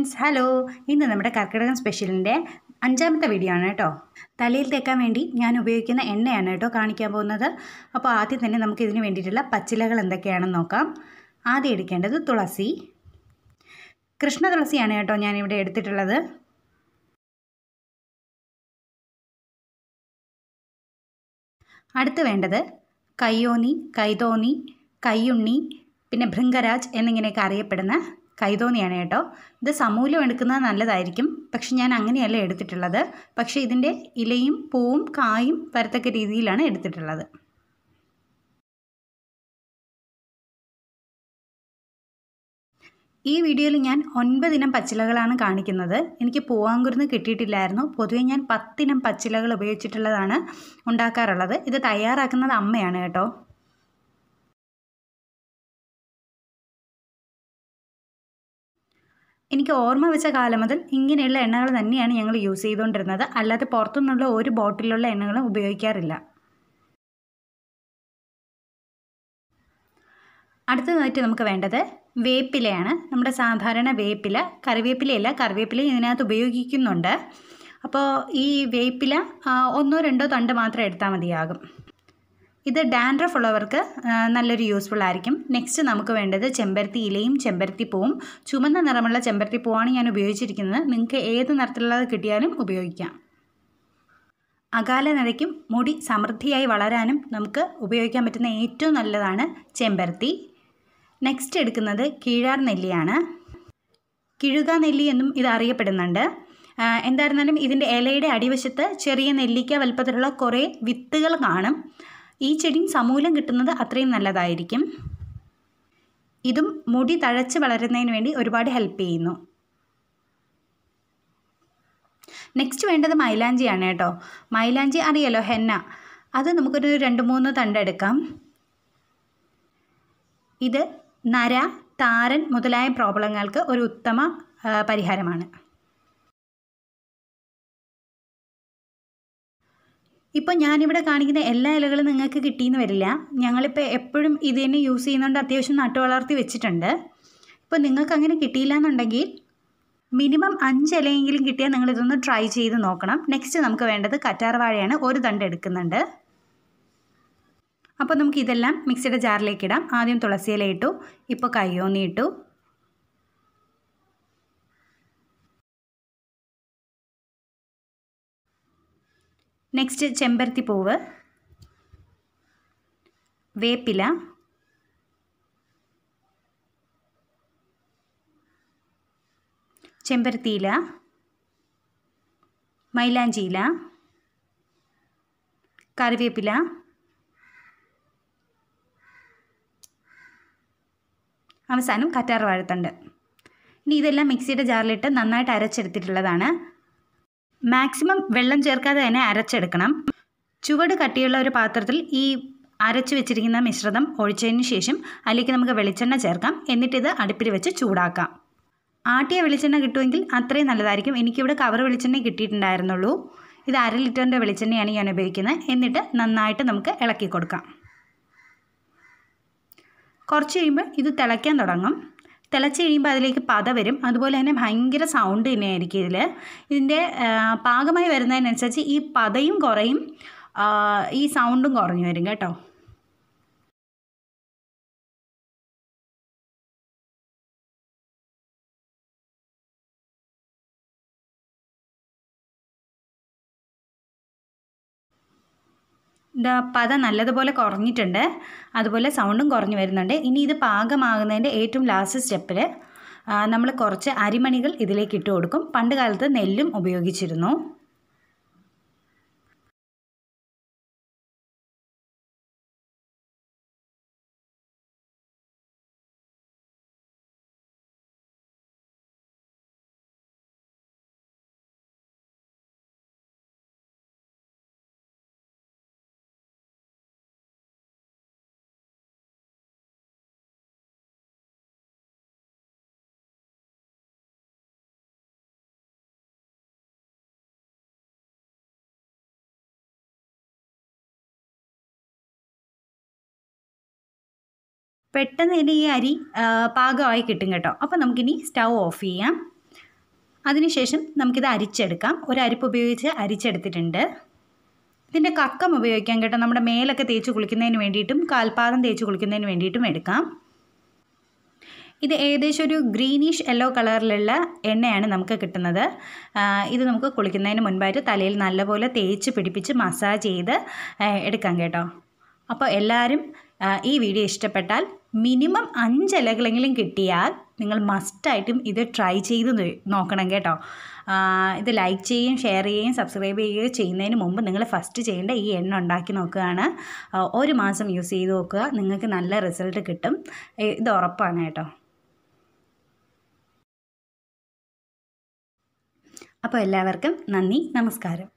friends hello ഇന്ന് നമ്മുടെ കർക്കിടകം സ്പെഷ്യലിൻ്റെ അഞ്ചാമത്തെ വീഡിയോ ആണ് കേട്ടോ തലയിൽ തേക്കാൻ വേണ്ടി ഞാൻ ഉപയോഗിക്കുന്ന എണ്ണയാണ് കേട്ടോ കാണിക്കാൻ പോകുന്നത് അപ്പോൾ ആദ്യം തന്നെ നമുക്ക് ഇതിന് വേണ്ടിയിട്ടുള്ള പച്ചിലകൾ എന്തൊക്കെയാണെന്ന് നോക്കാം ആദ്യം എടുക്കേണ്ടത് തുളസി കൃഷ്ണ തുളസിയാണ് കേട്ടോ ഞാനിവിടെ എടുത്തിട്ടുള്ളത് അടുത്ത് വേണ്ടത് കയ്യോനി കൈതോനി കയ്യുണ്ണി പിന്നെ ഭൃംഗരാജ് എന്നിങ്ങനെയൊക്കെ അറിയപ്പെടുന്ന കൈതോന്നിയാണ് കേട്ടോ ഇത് സമൂലം എടുക്കുന്നത് നല്ലതായിരിക്കും പക്ഷെ ഞാൻ അങ്ങനെയല്ല എടുത്തിട്ടുള്ളത് പക്ഷേ ഇതിൻ്റെ ഇലയും പൂവും കായും വരത്തക്ക രീതിയിലാണ് എടുത്തിട്ടുള്ളത് ഈ വീഡിയോയിൽ ഞാൻ ഒൻപതിനം പച്ചിലകളാണ് കാണിക്കുന്നത് എനിക്ക് പൂവാങ്കുരുന്ന് കിട്ടിയിട്ടില്ലായിരുന്നു പൊതുവേ ഞാൻ പത്തിനം പച്ചിലകൾ ഉപയോഗിച്ചിട്ടുള്ളതാണ് ഉണ്ടാക്കാറുള്ളത് ഇത് തയ്യാറാക്കുന്നത് അമ്മയാണ് കേട്ടോ എനിക്ക് ഓർമ്മ വെച്ച കാലം മുതൽ ഇങ്ങനെയുള്ള എണ്ണകൾ തന്നെയാണ് ഞങ്ങൾ യൂസ് ചെയ്തുകൊണ്ടിരുന്നത് അല്ലാതെ പുറത്തുനിന്നുള്ള ഒരു ബോട്ടിലുള്ള എണ്ണകളും ഉപയോഗിക്കാറില്ല അടുത്തതായിട്ട് നമുക്ക് വേണ്ടത് വേപ്പിലയാണ് നമ്മുടെ സാധാരണ വേപ്പില കറിവേപ്പിലയല്ല കറിവേപ്പില ഇതിനകത്ത് ഉപയോഗിക്കുന്നുണ്ട് അപ്പോൾ ഈ വേപ്പില ഒന്നോ രണ്ടോ തണ്ട് മാത്രം എടുത്താൽ മതിയാകും ഇത് ഡാൻഡ്രഫ് ഉള്ളവർക്ക് നല്ലൊരു യൂസ്ഫുൾ ആയിരിക്കും നെക്സ്റ്റ് നമുക്ക് വേണ്ടത് ചെമ്പരത്തി ഇലയും ചെമ്പരത്തി പൂവും ചുമന്ന നിറമുള്ള ചെമ്പരത്തി പൂവാണ് ഞാൻ ഉപയോഗിച്ചിരിക്കുന്നത് നിങ്ങൾക്ക് ഏത് നിറത്തിലുള്ളത് കിട്ടിയാലും ഉപയോഗിക്കാം അകാല നിലയ്ക്കും മുടി സമൃദ്ധിയായി വളരാനും നമുക്ക് ഉപയോഗിക്കാൻ പറ്റുന്ന ഏറ്റവും നല്ലതാണ് ചെമ്പരത്തി നെക്സ്റ്റ് എടുക്കുന്നത് കീഴാർ നെല്ലിയാണ് കിഴുക നെല്ലി എന്നും ഇത് അറിയപ്പെടുന്നുണ്ട് എന്തായിരുന്നാലും ഇതിൻ്റെ ഇലയുടെ അടിവശത്ത് ചെറിയ നെല്ലിക്ക വലുപ്പത്തിലുള്ള കുറേ വിത്തുകൾ കാണും ഈ ചെടിയും സമൂലം കിട്ടുന്നത് അത്രയും നല്ലതായിരിക്കും ഇതും മുടി തഴച്ച് വളരുന്നതിന് വേണ്ടി ഒരുപാട് ഹെൽപ്പ് ചെയ്യുന്നു നെക്സ്റ്റ് വേണ്ടത് മൈലാഞ്ചിയാണ് കേട്ടോ മൈലാഞ്ചി അറിയാലോ ഹെന്ന അത് നമുക്കൊരു രണ്ട് മൂന്ന് തണ്ടെടുക്കാം ഇത് നര താരൻ മുതലായ പ്രോബ്ലങ്ങൾക്ക് ഒരു ഉത്തമ പരിഹാരമാണ് ഇപ്പോൾ ഞാനിവിടെ കാണിക്കുന്ന എല്ലാ ഇലകളും നിങ്ങൾക്ക് കിട്ടിയെന്ന് വരില്ല ഞങ്ങളിപ്പോൾ എപ്പോഴും ഇത് തന്നെ യൂസ് ചെയ്യുന്നുണ്ട് അത്യാവശ്യം നട്ടു വളർത്തി വെച്ചിട്ടുണ്ട് ഇപ്പോൾ നിങ്ങൾക്ക് അങ്ങനെ കിട്ടിയില്ല എന്നുണ്ടെങ്കിൽ മിനിമം അഞ്ച് ഇലയെങ്കിലും കിട്ടിയാൽ നിങ്ങൾ ഇതൊന്ന് ട്രൈ ചെയ്ത് നോക്കണം നെക്സ്റ്റ് നമുക്ക് വേണ്ടത് കറ്റാർ വാഴയാണ് ഒരു തണ്ട് എടുക്കുന്നുണ്ട് അപ്പോൾ നമുക്ക് മിക്സിയുടെ ജാറിലേക്ക് ഇടാം ആദ്യം തുളസി ഇട്ടു ഇപ്പോൾ കയ്യോന്നിയിട്ടു ഇട്ടു നെക്സ്റ്റ് പൂവ് വേപ്പില ചെമ്പരത്തിയില മൈലാഞ്ചിയില കറിവേപ്പില അവസാനം കറ്റാർ വാഴത്തണ്ട് ഇനി ഇതെല്ലാം മിക്സിയുടെ ജാറിലിട്ട് നന്നായിട്ട് അരച്ചെടുത്തിട്ടുള്ളതാണ് മാക്സിമം വെള്ളം ചേർക്കാതെ തന്നെ അരച്ചെടുക്കണം ചുവട് കട്ടിയുള്ള ഒരു പാത്രത്തിൽ ഈ അരച്ചു വെച്ചിരിക്കുന്ന മിശ്രിതം ഒഴിച്ചതിന് ശേഷം അതിലേക്ക് നമുക്ക് വെളിച്ചെണ്ണ ചേർക്കാം എന്നിട്ടിത് അടുപ്പിൽ വെച്ച് ചൂടാക്കാം ആട്ടിയ വെളിച്ചെണ്ണ കിട്ടുമെങ്കിൽ അത്രയും നല്ലതായിരിക്കും എനിക്കിവിടെ കവർ വെളിച്ചെണ്ണ കിട്ടിയിട്ടുണ്ടായിരുന്നുള്ളൂ ഇത് അര ലിറ്ററിൻ്റെ വെളിച്ചെണ്ണയാണ് ഞാൻ ഉപയോഗിക്കുന്നത് എന്നിട്ട് നന്നായിട്ട് നമുക്ക് ഇളക്കി കൊടുക്കാം കുറച്ച് കഴിയുമ്പോൾ ഇത് തിളയ്ക്കാൻ തുടങ്ങും തിളച്ച് കഴിയുമ്പോൾ അതിലേക്ക് പത വരും അതുപോലെ തന്നെ ഭയങ്കര സൗണ്ട് തന്നെയായിരിക്കും ഇതിൽ ഇതിൻ്റെ പാകമായി വരുന്നതിനനുസരിച്ച് ഈ പതയും കുറയും ഈ സൗണ്ടും കുറഞ്ഞു വരും കേട്ടോ പത നല്ലതുപോലെ കുറഞ്ഞിട്ടുണ്ട് അതുപോലെ സൗണ്ടും കുറഞ്ഞു വരുന്നുണ്ട് ഇനി ഇത് പാകമാകുന്നതിൻ്റെ ഏറ്റവും ലാസ്റ്റ് സ്റ്റെപ്പിൽ നമ്മൾ കുറച്ച് അരിമണികൾ ഇതിലേക്ക് ഇട്ട് കൊടുക്കും പണ്ട് കാലത്ത് നെല്ലും ഉപയോഗിച്ചിരുന്നു പെട്ടെന്ന് തന്നെ ഈ അരി പാകമായി കിട്ടും കേട്ടോ അപ്പോൾ നമുക്കിനി സ്റ്റൗ ഓഫ് ചെയ്യാം അതിനുശേഷം നമുക്കിത് അരിച്ചെടുക്കാം ഒരു അരിപ്പ് ഉപയോഗിച്ച് അരിച്ചെടുത്തിട്ടുണ്ട് ഇതിൻ്റെ കക്കം ഉപയോഗിക്കാം കേട്ടോ നമ്മുടെ മേലൊക്കെ തേച്ച് കുളിക്കുന്നതിന് വേണ്ടിയിട്ടും കാൽപാദം തേച്ച് കുളിക്കുന്നതിന് വേണ്ടിയിട്ടും എടുക്കാം ഇത് ഏകദേശം ഒരു ഗ്രീനിഷ് യെല്ലോ കളറിലുള്ള എണ്ണയാണ് നമുക്ക് കിട്ടുന്നത് ഇത് നമുക്ക് കുളിക്കുന്നതിന് മുൻപായിട്ട് തലയിൽ നല്ലപോലെ തേച്ച് പിടിപ്പിച്ച് മസാജ് ചെയ്ത് എടുക്കാം കേട്ടോ അപ്പോൾ എല്ലാവരും ഈ വീഡിയോ ഇഷ്ടപ്പെട്ടാൽ മിനിമം അഞ്ച് ഇലകളെങ്കിലും കിട്ടിയാൽ നിങ്ങൾ മസ്റ്റായിട്ടും ഇത് ട്രൈ ചെയ്ത് നോക്കണം കേട്ടോ ഇത് ലൈക്ക് ചെയ്യുകയും ഷെയർ ചെയ്യുകയും സബ്സ്ക്രൈബ് ചെയ്യുകയും ചെയ്യുന്നതിന് മുമ്പ് നിങ്ങൾ ഫസ്റ്റ് ചെയ്യേണ്ട ഈ എണ്ണ ഉണ്ടാക്കി നോക്കുകയാണ് ഒരു മാസം യൂസ് ചെയ്ത് നോക്കുക നിങ്ങൾക്ക് നല്ല റിസൾട്ട് കിട്ടും ഇത് ഉറപ്പാണ് കേട്ടോ അപ്പോൾ എല്ലാവർക്കും നന്ദി നമസ്കാരം